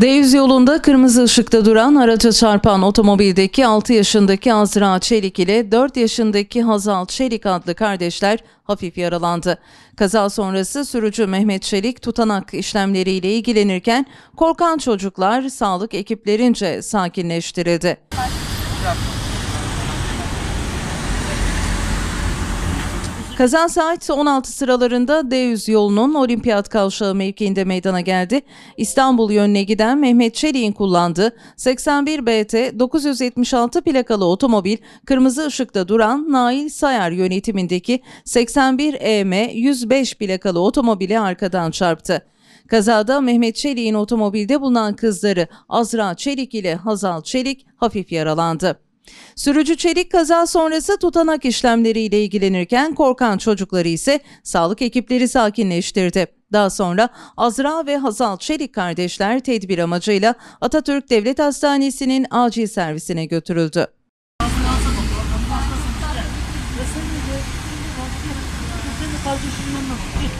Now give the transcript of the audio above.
D100 yolunda kırmızı ışıkta duran araca çarpan otomobildeki 6 yaşındaki Azra Çelik ile 4 yaşındaki Hazal Çelik adlı kardeşler hafif yaralandı. Kaza sonrası sürücü Mehmet Çelik tutanak işlemleriyle ilgilenirken korkan çocuklar sağlık ekiplerince sakinleştirildi. Kazan saat 16 sıralarında D100 yolunun olimpiyat kavşağı mevkiinde meydana geldi. İstanbul yönüne giden Mehmet Çelik'in kullandığı 81 BT 976 plakalı otomobil kırmızı ışıkta duran Nail Sayar yönetimindeki 81 EM 105 plakalı otomobili arkadan çarptı. Kazada Mehmet Çelik'in otomobilde bulunan kızları Azra Çelik ile Hazal Çelik hafif yaralandı. Sürücü Çelik kaza sonrası tutanak işlemleriyle ilgilenirken korkan çocukları ise sağlık ekipleri sakinleştirdi. Daha sonra Azra ve Hazal Çelik kardeşler tedbir amacıyla Atatürk Devlet Hastanesi'nin acil servisine götürüldü. Kardeşimden